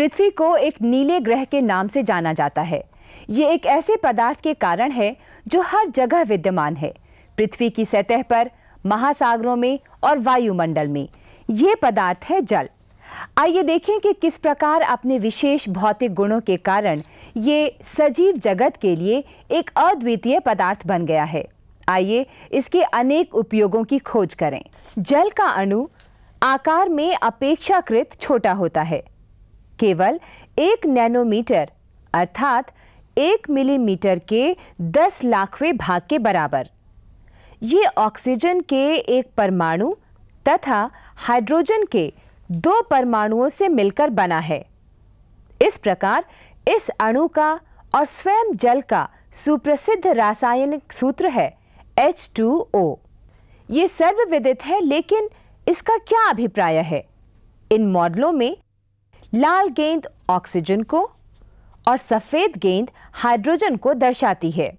पृथ्वी को एक नीले ग्रह के नाम से जाना जाता है ये एक ऐसे पदार्थ के कारण है जो हर जगह विद्यमान है पृथ्वी की सतह पर महासागरों में और वायुमंडल में ये पदार्थ है जल आइए देखें कि किस प्रकार अपने विशेष भौतिक गुणों के कारण ये सजीव जगत के लिए एक अद्वितीय पदार्थ बन गया है आइए इसके अनेक उपयोगों की खोज करें जल का अणु आकार में अपेक्षाकृत छोटा होता है केवल एक नैनोमीटर अर्थात एक मिलीमीटर के दस लाखवें भाग के बराबर ये ऑक्सीजन के एक परमाणु तथा हाइड्रोजन के दो परमाणुओं से मिलकर बना है इस प्रकार इस अणु का और स्वयं जल का सुप्रसिद्ध रासायनिक सूत्र है H2O। ये सर्वविदित है लेकिन इसका क्या अभिप्राय है इन मॉडलों में लाल गेंद ऑक्सीजन को और सफ़ेद गेंद हाइड्रोजन को दर्शाती है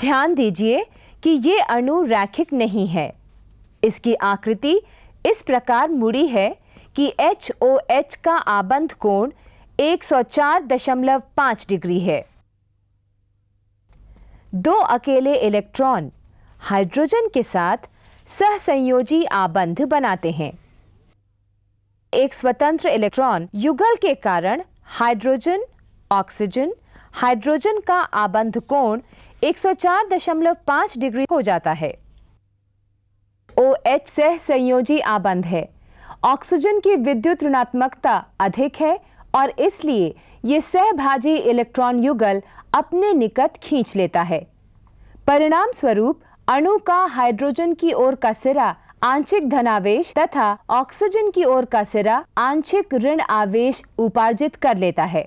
ध्यान दीजिए कि ये अणु रैखिक नहीं है इसकी आकृति इस प्रकार मुड़ी है कि एच ओ एच का आबंध कोण 104.5 डिग्री है दो अकेले इलेक्ट्रॉन हाइड्रोजन के साथ सहसंयोजी आबंध बनाते हैं एक स्वतंत्र इलेक्ट्रॉन युगल के कारण हाइड्रोजन ऑक्सीजन हाइड्रोजन का आबंध कोण 104.5 डिग्री हो जाता है ओ एच सह संयोजी आबंध है ऑक्सीजन की विद्युत ऋणात्मकता अधिक है और इसलिए ये सहभाजी इलेक्ट्रॉन युगल अपने निकट खींच लेता है परिणाम स्वरूप अणु का हाइड्रोजन की ओर का सिरा आंशिक धनावेश तथा ऑक्सीजन की ओर का सिरा आंशिक ऋण आवेश उपार्जित कर लेता है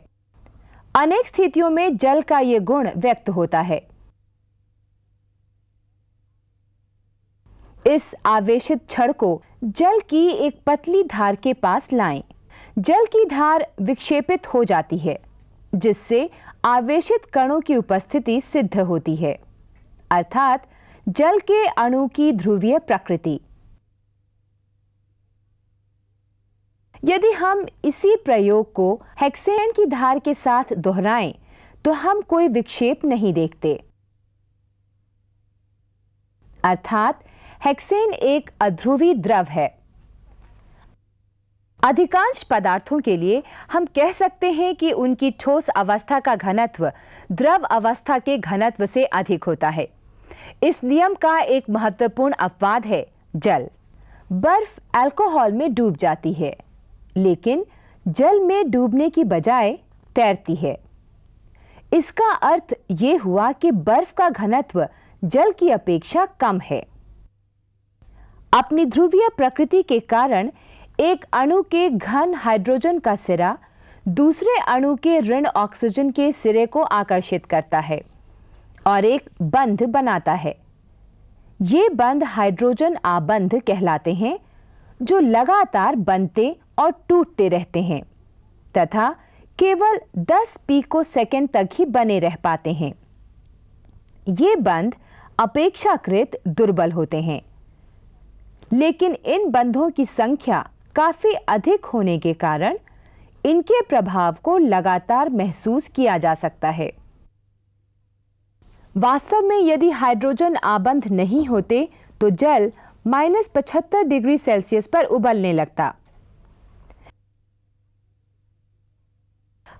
अनेक स्थितियों में जल का ये गुण व्यक्त होता है इस आवेशित छड़ को जल की एक पतली धार के पास लाएं। जल की धार विक्षेपित हो जाती है जिससे आवेशित कणों की उपस्थिति सिद्ध होती है अर्थात जल के अणु की ध्रुवीय प्रकृति यदि हम इसी प्रयोग को हेक्सेन की धार के साथ दोहराएं तो हम कोई विक्षेप नहीं देखते अर्थात हेक्सेन एक अध्रुवी द्रव है अधिकांश पदार्थों के लिए हम कह सकते हैं कि उनकी ठोस अवस्था का घनत्व द्रव अवस्था के घनत्व से अधिक होता है इस नियम का एक महत्वपूर्ण अपवाद है जल बर्फ अल्कोहल में डूब जाती है लेकिन जल में डूबने की बजाय तैरती है इसका अर्थ ये हुआ कि बर्फ का घनत्व जल की अपेक्षा कम है अपनी ध्रुवीय प्रकृति के कारण एक अणु के घन हाइड्रोजन का सिरा दूसरे अणु के ऋण ऑक्सीजन के सिरे को आकर्षित करता है और एक बंध बनाता है ये बंध हाइड्रोजन आबंध कहलाते हैं जो लगातार बनते और टूटते रहते हैं तथा केवल 10 पीको सेकेंड तक ही बने रह पाते हैं ये बंध अपेक्षाकृत दुर्बल होते हैं लेकिन इन बंधों की संख्या काफ़ी अधिक होने के कारण इनके प्रभाव को लगातार महसूस किया जा सकता है वास्तव में यदि हाइड्रोजन आबंध नहीं होते तो जल माइनस पचहत्तर डिग्री सेल्सियस पर उबलने लगता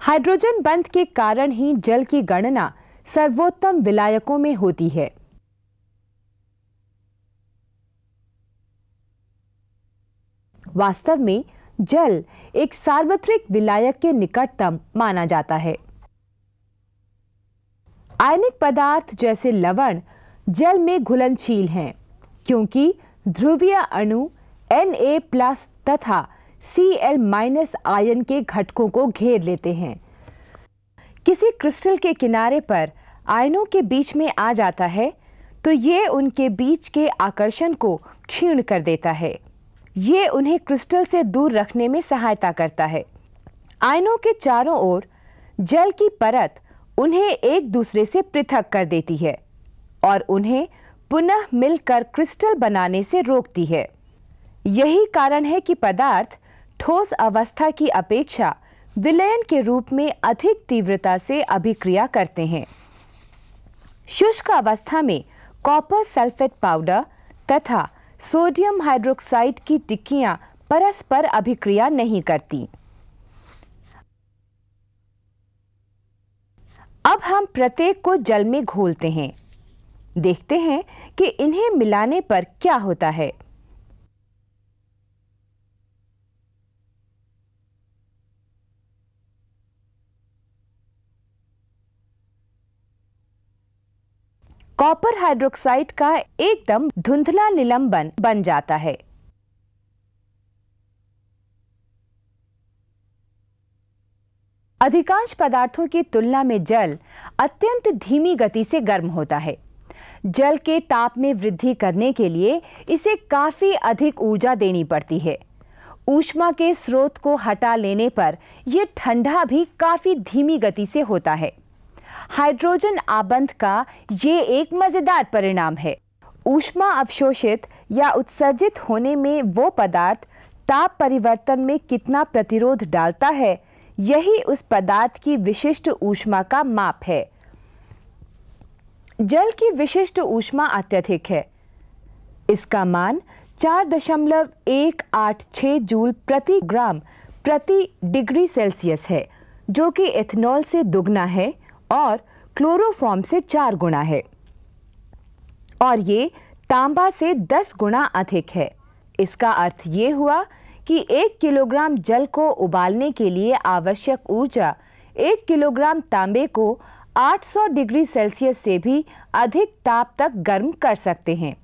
हाइड्रोजन बंद के कारण ही जल की गणना सर्वोत्तम विलायकों में होती है वास्तव में जल एक सार्वत्रिक विलायक के निकटतम माना जाता है आयनिक पदार्थ जैसे लवण जल में घुलनशील हैं क्योंकि ध्रुवीय अणु Na+ तथा सी एल माइनस आयन के घटकों को घेर लेते हैं किसी क्रिस्टल के किनारे पर आयनों के बीच में आ जाता है तो ये उनके बीच के आकर्षण को क्षीण कर देता है ये उन्हें क्रिस्टल से दूर रखने में सहायता करता है आयनों के चारों ओर जल की परत उन्हें एक दूसरे से पृथक कर देती है और उन्हें पुनः मिलकर क्रिस्टल बनाने से रोकती है यही कारण है कि पदार्थ ठोस अवस्था की अपेक्षा विलयन के रूप में अधिक तीव्रता से अभिक्रिया करते हैं शुष्क अवस्था में कॉपर सल्फेट पाउडर तथा सोडियम हाइड्रोक्साइड की टिक्कियां परस्पर अभिक्रिया नहीं करती अब हम प्रत्येक को जल में घोलते हैं देखते हैं कि इन्हें मिलाने पर क्या होता है कॉपर हाइड्रोक्साइड का एकदम धुंधला निलंबन बन जाता है अधिकांश पदार्थों की तुलना में जल अत्यंत धीमी गति से गर्म होता है जल के ताप में वृद्धि करने के लिए इसे काफ़ी अधिक ऊर्जा देनी पड़ती है ऊष्मा के स्रोत को हटा लेने पर यह ठंडा भी काफ़ी धीमी गति से होता है हाइड्रोजन आबंध का ये एक मज़ेदार परिणाम है ऊष्मा अवशोषित या उत्सर्जित होने में वो पदार्थ ताप परिवर्तन में कितना प्रतिरोध डालता है यही उस पदार्थ की विशिष्ट ऊष्मा का माप है जल की विशिष्ट ऊष्मा अत्यधिक है इसका मान 4.186 जूल प्रति ग्राम प्रति डिग्री सेल्सियस है जो कि एथेनॉल से दुगना है और क्लोरोफॉर्म से चार गुना है और ये तांबा से दस गुणा अधिक है इसका अर्थ ये हुआ कि एक किलोग्राम जल को उबालने के लिए आवश्यक ऊर्जा एक किलोग्राम तांबे को 800 डिग्री सेल्सियस से भी अधिक ताप तक गर्म कर सकते हैं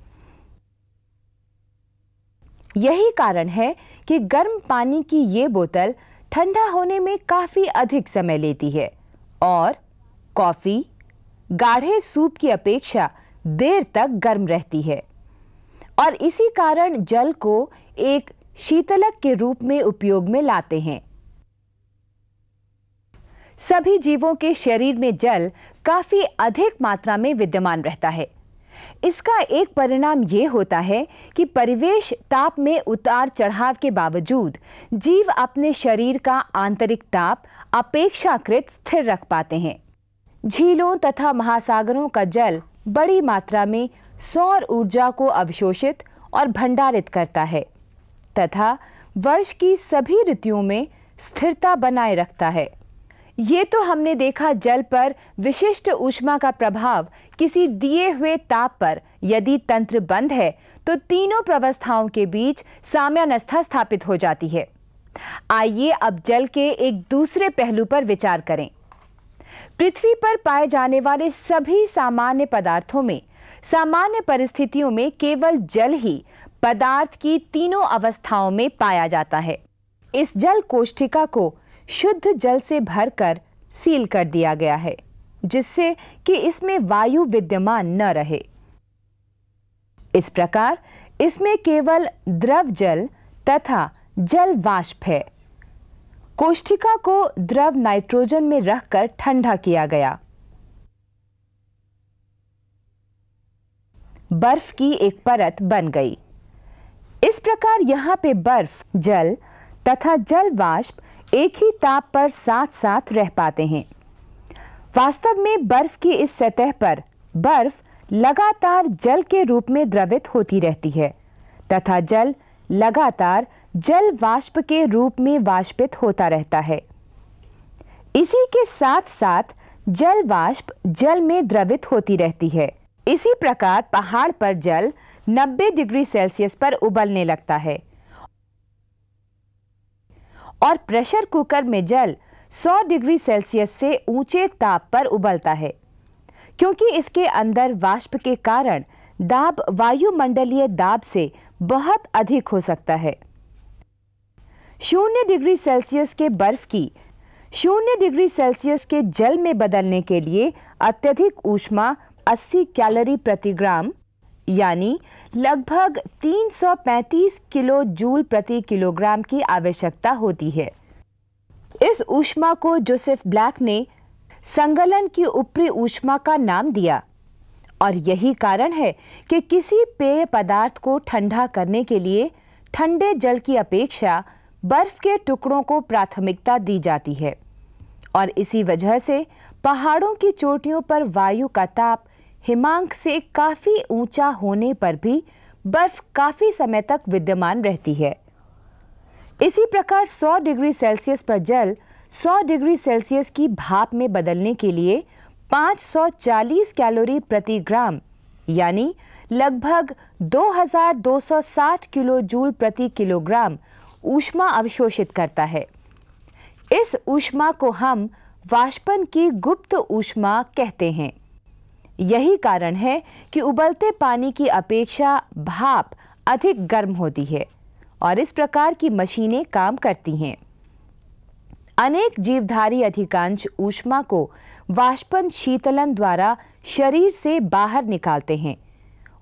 यही कारण है कि गर्म पानी की ये बोतल ठंडा होने में काफ़ी अधिक समय लेती है और कॉफ़ी गाढ़े सूप की अपेक्षा देर तक गर्म रहती है और इसी कारण जल को एक शीतलक के रूप में उपयोग में लाते हैं सभी जीवों के शरीर में जल काफ़ी अधिक मात्रा में विद्यमान रहता है इसका एक परिणाम ये होता है कि परिवेश ताप में उतार चढ़ाव के बावजूद जीव अपने शरीर का आंतरिक ताप अपेक्षाकृत स्थिर रख पाते हैं झीलों तथा महासागरों का जल बड़ी मात्रा में सौर ऊर्जा को अवशोषित और भंडारित करता है तथा वर्ष की सभी ऋतुओं में स्थिरता बनाए रखता है ये तो हमने देखा जल पर विशिष्ट ऊष्मा का प्रभाव किसी दिए हुए ताप पर यदि तंत्र बंद है तो तीनों प्रवस्थाओं के बीच साम्यानस्था स्थापित हो जाती है आइए अब जल के एक दूसरे पहलू पर विचार करें पृथ्वी पर पाए जाने वाले सभी सामान्य पदार्थों में सामान्य परिस्थितियों में केवल जल ही पदार्थ की तीनों अवस्थाओं में पाया जाता है इस जल कोष्ठिका को शुद्ध जल से भरकर सील कर दिया गया है जिससे कि इसमें वायु विद्यमान न रहे इस प्रकार इसमें केवल द्रव जल तथा जल वाष्प है कोष्ठिका को द्रव नाइट्रोजन में रखकर ठंडा किया गया बर्फ की एक परत बन गई इस प्रकार यहाँ पे बर्फ जल तथा जल वाष्प एक ही ताप पर साथ साथ रह पाते हैं वास्तव में बर्फ की इस सतह पर बर्फ लगातार जल के रूप में द्रवित होती रहती है तथा जल लगातार जल वाष्प के रूप में वाष्पित होता रहता है इसी के साथ साथ जल वाष्प जल में द्रवित होती रहती है इसी प्रकार पहाड़ पर जल 90 डिग्री सेल्सियस पर उबलने लगता है और प्रेशर कुकर में जल 100 डिग्री सेल्सियस से ऊंचे ताप पर उबलता है क्योंकि इसके अंदर वाष्प के कारण दाब वायुमंडलीय दाब से बहुत अधिक हो सकता है शून्य डिग्री सेल्सियस के बर्फ की शून्य डिग्री सेल्सियस के जल में बदलने के लिए अत्यधिक ऊष्मा 80 कैलोरी प्रति ग्राम यानी लगभग 335 किलो जूल प्रति किलोग्राम की आवश्यकता होती है इस ऊष्मा को जोसेफ ब्लैक ने संगलन की ऊपरी ऊष्मा का नाम दिया और यही कारण है कि किसी पेय पदार्थ को ठंडा करने के लिए ठंडे जल की अपेक्षा बर्फ के टुकड़ों को प्राथमिकता दी जाती है और इसी वजह से पहाड़ों की चोटियों पर वायु का ताप हिमांक से काफ़ी ऊंचा होने पर भी बर्फ काफ़ी समय तक विद्यमान रहती है इसी प्रकार 100 डिग्री सेल्सियस पर जल 100 डिग्री सेल्सियस की भाप में बदलने के लिए 540 कैलोरी प्रति ग्राम यानी लगभग 2260 किलो जूल प्रति किलोग्राम ऊष्मा अवशोषित करता है इस ऊष्मा को हम वाष्पन की गुप्त ऊष्मा कहते हैं यही कारण है कि उबलते पानी की अपेक्षा भाप अधिक गर्म होती है और इस प्रकार की मशीनें काम करती हैं अनेक जीवधारी अधिकांश ऊष्मा को वाष्पन शीतलन द्वारा शरीर से बाहर निकालते हैं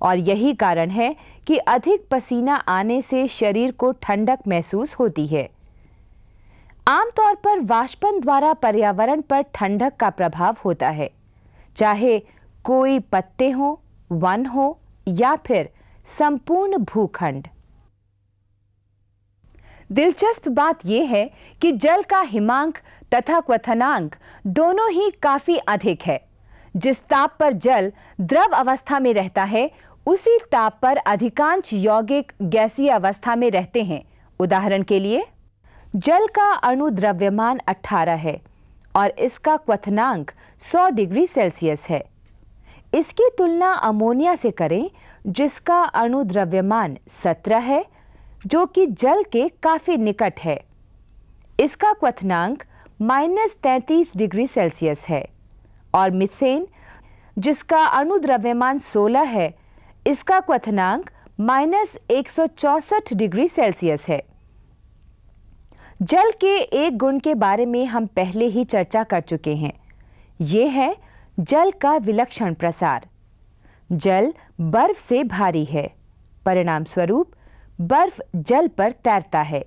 और यही कारण है कि अधिक पसीना आने से शरीर को ठंडक महसूस होती है आमतौर पर वाष्पन द्वारा पर्यावरण पर ठंडक का प्रभाव होता है चाहे कोई पत्ते हो वन हो या फिर संपूर्ण भूखंड दिलचस्प बात यह है कि जल का हिमांक तथा क्वथनांक दोनों ही काफी अधिक है जिस ताप पर जल द्रव अवस्था में रहता है उसी ताप पर अधिकांश यौगिक गैसीय अवस्था में रहते हैं उदाहरण के लिए जल का अणु द्रव्यमान 18 है और इसका क्वथनांक 100 डिग्री सेल्सियस है इसकी तुलना अमोनिया से करें जिसका अणु द्रव्यमान 17 है जो कि जल के काफ़ी निकट है इसका क्वथनांक माइनस तैतीस डिग्री सेल्सियस है और मिथेन जिसका अणु द्रव्यमान 16 है इसका क्वथनांक माइनस एक डिग्री सेल्सियस है जल के एक गुण के बारे में हम पहले ही चर्चा कर चुके हैं ये है जल का विलक्षण प्रसार जल बर्फ से भारी है परिणाम स्वरूप बर्फ जल पर तैरता है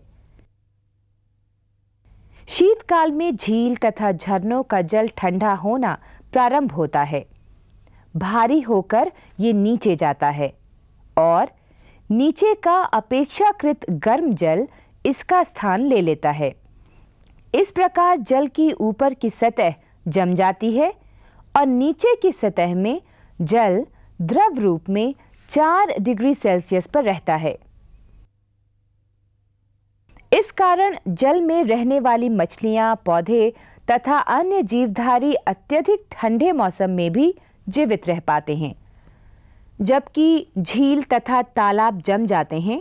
शीतकाल में झील तथा झरनों का जल ठंडा होना प्रारंभ होता है भारी होकर ये नीचे जाता है और नीचे का अपेक्षाकृत गर्म जल इसका स्थान ले लेता है इस प्रकार जल की ऊपर की सतह जम जाती है और नीचे की सतह में जल द्रव रूप में चार डिग्री सेल्सियस पर रहता है इस कारण जल में रहने वाली मछलियां पौधे तथा अन्य जीवधारी अत्यधिक ठंडे मौसम में भी जीवित रह पाते हैं जबकि झील तथा तालाब जम जाते हैं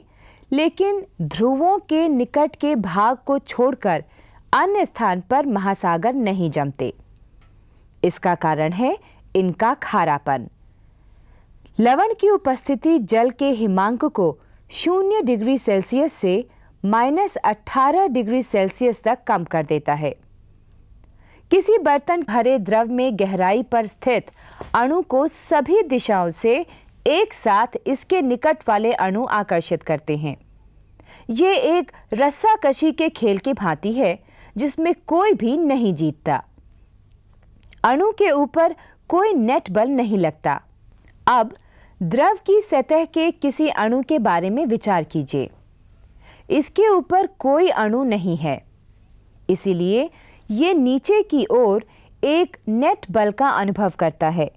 लेकिन ध्रुवों के निकट के भाग को छोड़कर अन्य स्थान पर महासागर नहीं जमते इसका कारण है इनका खारापन लवण की उपस्थिति जल के हिमांक को शून्य डिग्री सेल्सियस से माइनस अट्ठारह डिग्री सेल्सियस तक कम कर देता है किसी बर्तन भरे द्रव में गहराई पर स्थित अणु को सभी दिशाओं से एक साथ इसके निकट वाले अणु आकर्षित करते हैं ये एक रस्साकशी के खेल की भांति है जिसमें कोई भी नहीं जीतता अणु के ऊपर कोई नेट बल नहीं लगता अब द्रव की सतह के किसी अणु के बारे में विचार कीजिए इसके ऊपर कोई अणु नहीं है इसीलिए ये नीचे की ओर एक नेट बल का अनुभव करता है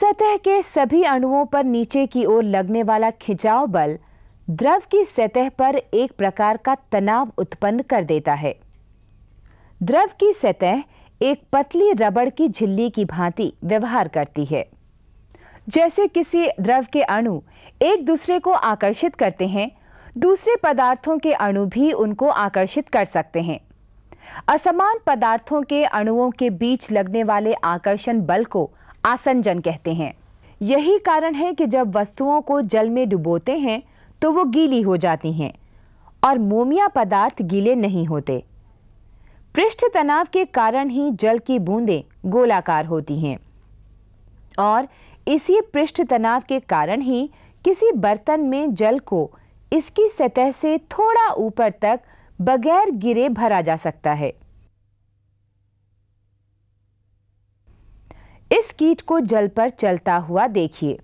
सतह के सभी अणुओं पर नीचे की ओर लगने वाला खिंचाव बल द्रव की सतह पर एक प्रकार का तनाव उत्पन्न कर देता है द्रव की सतह एक पतली रबड़ की झिल्ली की भांति व्यवहार करती है जैसे किसी द्रव के अणु एक दूसरे को आकर्षित करते हैं दूसरे पदार्थों के अणु भी उनको आकर्षित कर सकते हैं असमान पदार्थों के अणुओं के बीच लगने वाले आकर्षण बल को आसंजन कहते हैं यही कारण है कि जब वस्तुओं को जल में डुबोते हैं तो वो गीली हो जाती हैं और मोमिया पदार्थ गीले नहीं होते पृष्ठ तनाव के कारण ही जल की बूंदें गोलाकार होती हैं और इसी पृष्ठ तनाव के कारण ही किसी बर्तन में जल को इसकी सतह से थोड़ा ऊपर तक बगैर गिरे भरा जा सकता है इस कीट को जल पर चलता हुआ देखिए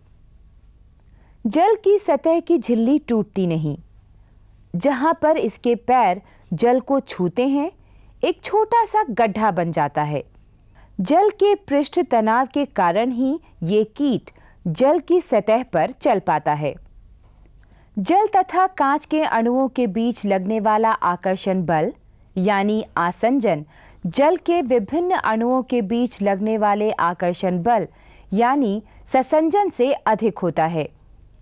जल की सतह की झिल्ली टूटती नहीं जहां पर इसके पैर जल को छूते हैं एक छोटा सा गड्ढा बन जाता है जल के पृष्ठ तनाव के कारण ही ये कीट जल की सतह पर चल पाता है जल तथा कांच के अणुओं के बीच लगने वाला आकर्षण बल यानी आसंजन जल के विभिन्न अणुओं के बीच लगने वाले आकर्षण बल यानी ससंजन से अधिक होता है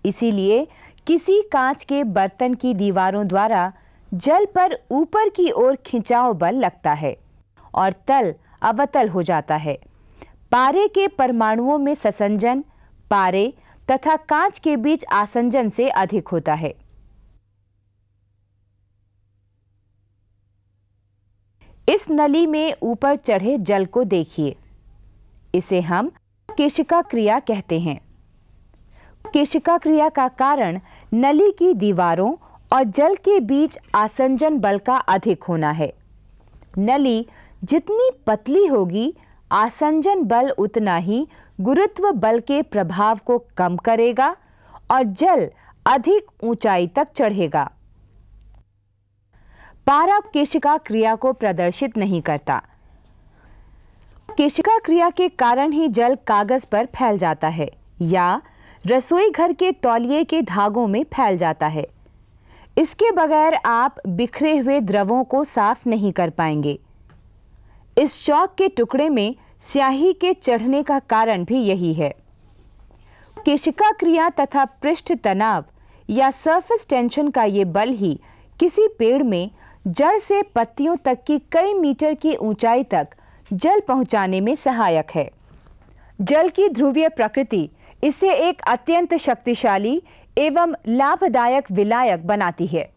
इसीलिए किसी कांच के बर्तन की दीवारों द्वारा जल पर ऊपर की ओर खिंचाव बल लगता है और तल अवतल हो जाता है पारे के परमाणुओं में ससंजन पारे तथा कांच के बीच आसंजन से अधिक होता है इस नली में ऊपर चढ़े जल को देखिए इसे हम केशिका क्रिया कहते हैं केशिका क्रिया का कारण नली की दीवारों और जल के बीच आसंजन बल का अधिक होना है नली जितनी पतली होगी आसंजन बल उतना ही गुरुत्व बल के प्रभाव को कम करेगा और जल अधिक ऊंचाई तक चढ़ेगा पारा केशिका क्रिया को प्रदर्शित नहीं करता केशिका क्रिया के कारण ही जल कागज पर फैल जाता है या रसोई घर के तौलिए के धागों में फैल जाता है इसके बगैर आप बिखरे हुए द्रवों को साफ नहीं कर पाएंगे इस चौक के टुकड़े में स्याही के चढ़ने का कारण भी यही है केशिका क्रिया तथा पृष्ठ तनाव या सरफेस टेंशन का ये बल ही किसी पेड़ में जड़ से पत्तियों तक की कई मीटर की ऊंचाई तक जल पहुंचाने में सहायक है जल की ध्रुवीय प्रकृति इसे एक अत्यंत शक्तिशाली एवं लाभदायक विलायक बनाती है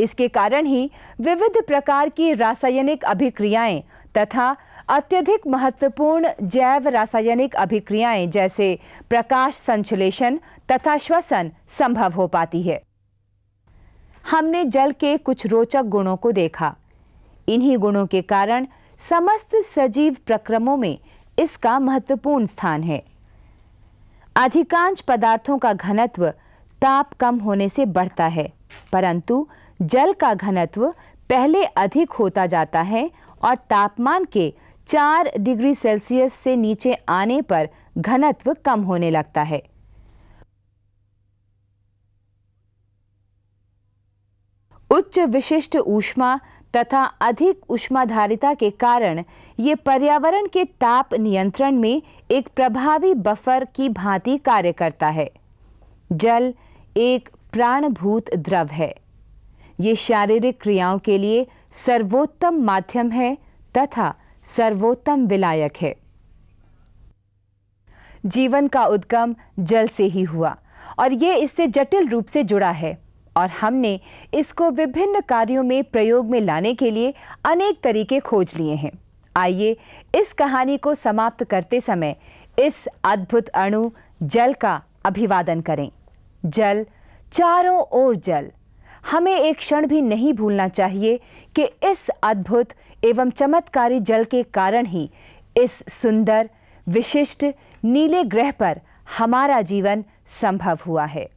इसके कारण ही विविध प्रकार की रासायनिक अभिक्रियाएं तथा अत्यधिक महत्वपूर्ण जैव रासायनिक अभिक्रियाएं जैसे प्रकाश संश्लेषण तथा श्वसन संभव हो पाती है हमने जल के कुछ रोचक गुणों को देखा इन्हीं गुणों के कारण समस्त सजीव प्रक्रमों में इसका महत्वपूर्ण स्थान है अधिकांश पदार्थों का घनत्व ताप कम होने से बढ़ता है परंतु जल का घनत्व पहले अधिक होता जाता है और तापमान के चार डिग्री सेल्सियस से नीचे आने पर घनत्व कम होने लगता है उच्च विशिष्ट ऊष्मा तथा अधिक उष्माधारिता के कारण ये पर्यावरण के ताप नियंत्रण में एक प्रभावी बफर की भांति कार्य करता है जल एक प्राणभूत द्रव है ये शारीरिक क्रियाओं के लिए सर्वोत्तम माध्यम है तथा सर्वोत्तम विलायक है जीवन का उद्गम जल से ही हुआ और ये इससे जटिल रूप से जुड़ा है और हमने इसको विभिन्न कार्यों में प्रयोग में लाने के लिए अनेक तरीके खोज लिए हैं आइए इस कहानी को समाप्त करते समय इस अद्भुत अणु जल का अभिवादन करें जल चारों ओर जल हमें एक क्षण भी नहीं भूलना चाहिए कि इस अद्भुत एवं चमत्कारी जल के कारण ही इस सुंदर विशिष्ट नीले ग्रह पर हमारा जीवन संभव हुआ है